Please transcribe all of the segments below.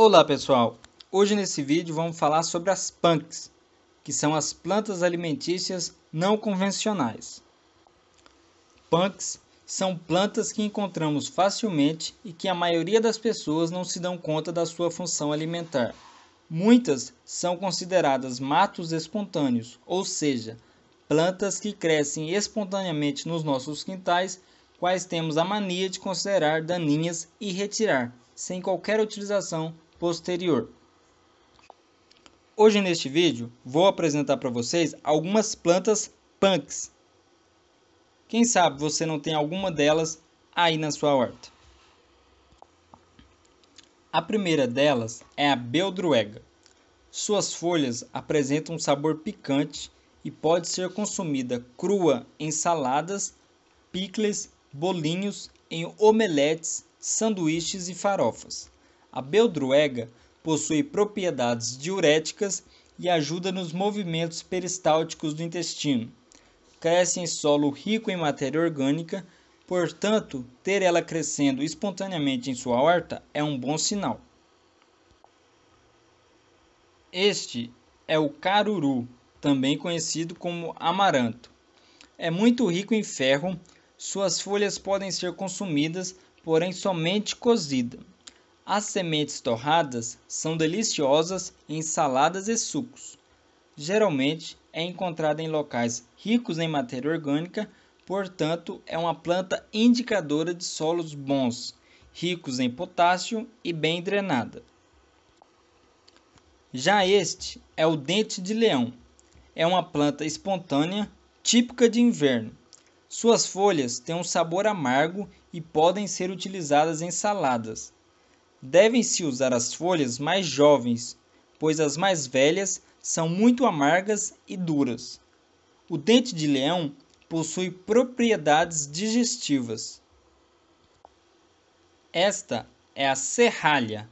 Olá pessoal, hoje nesse vídeo vamos falar sobre as punks, que são as plantas alimentícias não convencionais. Punks são plantas que encontramos facilmente e que a maioria das pessoas não se dão conta da sua função alimentar. Muitas são consideradas matos espontâneos, ou seja, plantas que crescem espontaneamente nos nossos quintais, quais temos a mania de considerar daninhas e retirar, sem qualquer utilização posterior. Hoje neste vídeo vou apresentar para vocês algumas plantas punks. Quem sabe você não tem alguma delas aí na sua horta. A primeira delas é a beldruega. Suas folhas apresentam um sabor picante e pode ser consumida crua em saladas, picles, bolinhos, em omeletes, sanduíches e farofas. A beldroega possui propriedades diuréticas e ajuda nos movimentos peristálticos do intestino. Cresce em solo rico em matéria orgânica, portanto, ter ela crescendo espontaneamente em sua horta é um bom sinal. Este é o caruru, também conhecido como amaranto. É muito rico em ferro, suas folhas podem ser consumidas, porém somente cozida. As sementes torradas são deliciosas em saladas e sucos. Geralmente é encontrada em locais ricos em matéria orgânica, portanto, é uma planta indicadora de solos bons, ricos em potássio e bem drenada. Já este é o dente de leão. É uma planta espontânea, típica de inverno. Suas folhas têm um sabor amargo e podem ser utilizadas em saladas devem-se usar as folhas mais jovens, pois as mais velhas são muito amargas e duras. O dente de leão possui propriedades digestivas. Esta é a serralha,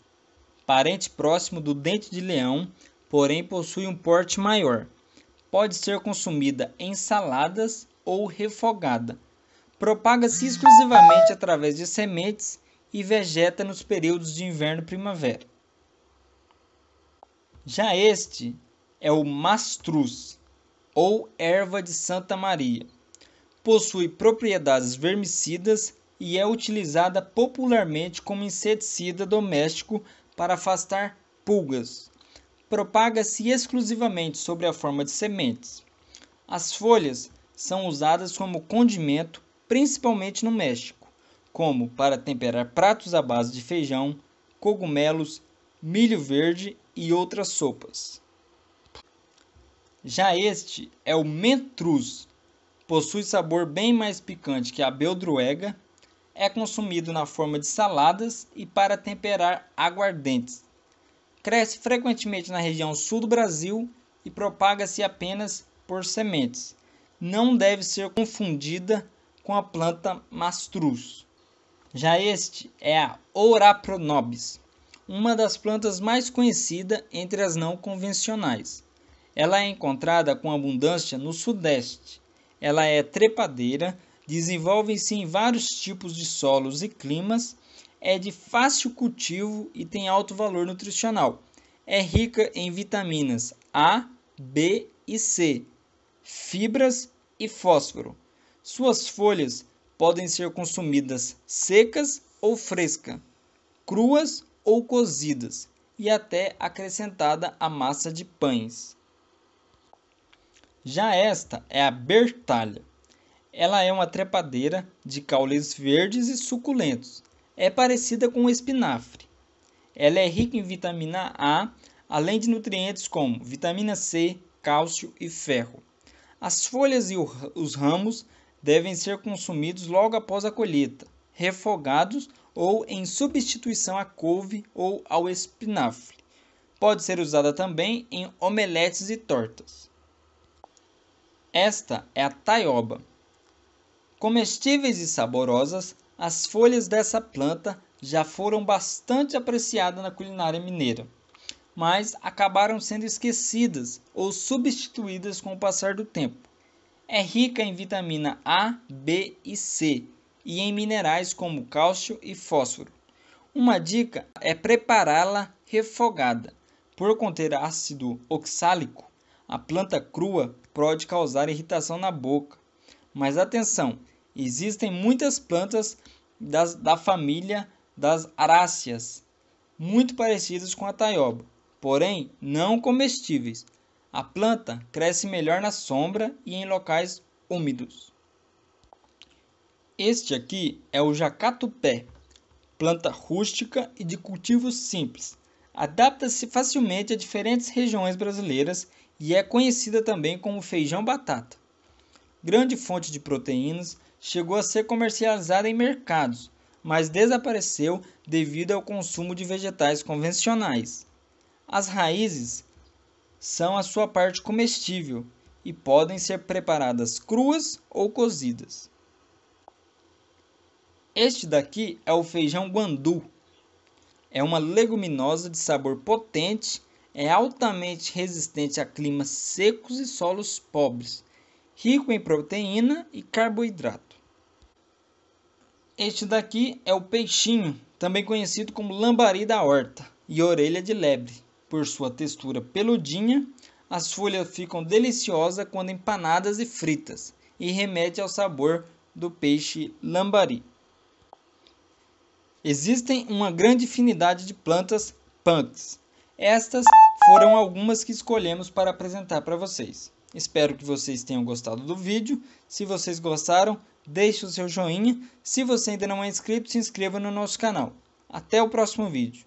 parente próximo do dente de leão, porém possui um porte maior. Pode ser consumida em saladas ou refogada. Propaga-se exclusivamente através de sementes e vegeta nos períodos de inverno e primavera. Já este é o mastruz, ou erva de Santa Maria. Possui propriedades vermicidas e é utilizada popularmente como inseticida doméstico para afastar pulgas. Propaga-se exclusivamente sobre a forma de sementes. As folhas são usadas como condimento, principalmente no México como para temperar pratos à base de feijão, cogumelos, milho verde e outras sopas. Já este é o Mentrus, possui sabor bem mais picante que a beldruega, é consumido na forma de saladas e para temperar aguardentes. Cresce frequentemente na região sul do Brasil e propaga-se apenas por sementes. Não deve ser confundida com a planta mastruz. Já este é a Orapronobis, uma das plantas mais conhecidas entre as não convencionais. Ela é encontrada com abundância no sudeste. Ela é trepadeira, desenvolve-se em vários tipos de solos e climas, é de fácil cultivo e tem alto valor nutricional. É rica em vitaminas A, B e C, fibras e fósforo. Suas folhas podem ser consumidas secas ou fresca, cruas ou cozidas e até acrescentada à massa de pães. Já esta é a bertalha. Ela é uma trepadeira de caules verdes e suculentos. É parecida com o espinafre. Ela é rica em vitamina A, além de nutrientes como vitamina C, cálcio e ferro. As folhas e os ramos devem ser consumidos logo após a colheita, refogados ou em substituição à couve ou ao espinafre. Pode ser usada também em omeletes e tortas. Esta é a taioba. Comestíveis e saborosas, as folhas dessa planta já foram bastante apreciadas na culinária mineira, mas acabaram sendo esquecidas ou substituídas com o passar do tempo. É rica em vitamina A, B e C e em minerais como cálcio e fósforo. Uma dica é prepará-la refogada. Por conter ácido oxálico, a planta crua pode causar irritação na boca. Mas atenção, existem muitas plantas das, da família das aráceas, muito parecidas com a taioba, porém não comestíveis. A planta cresce melhor na sombra e em locais úmidos. Este aqui é o jacatupé, planta rústica e de cultivo simples. Adapta-se facilmente a diferentes regiões brasileiras e é conhecida também como feijão batata. Grande fonte de proteínas, chegou a ser comercializada em mercados, mas desapareceu devido ao consumo de vegetais convencionais. As raízes são a sua parte comestível e podem ser preparadas cruas ou cozidas. Este daqui é o feijão guandu. É uma leguminosa de sabor potente, é altamente resistente a climas secos e solos pobres, rico em proteína e carboidrato. Este daqui é o peixinho, também conhecido como lambari da horta e orelha de lebre por sua textura peludinha, as folhas ficam deliciosas quando empanadas e fritas e remete ao sabor do peixe lambari. Existem uma grande infinidade de plantas punks. Estas foram algumas que escolhemos para apresentar para vocês. Espero que vocês tenham gostado do vídeo. Se vocês gostaram, deixe o seu joinha. Se você ainda não é inscrito, se inscreva no nosso canal. Até o próximo vídeo.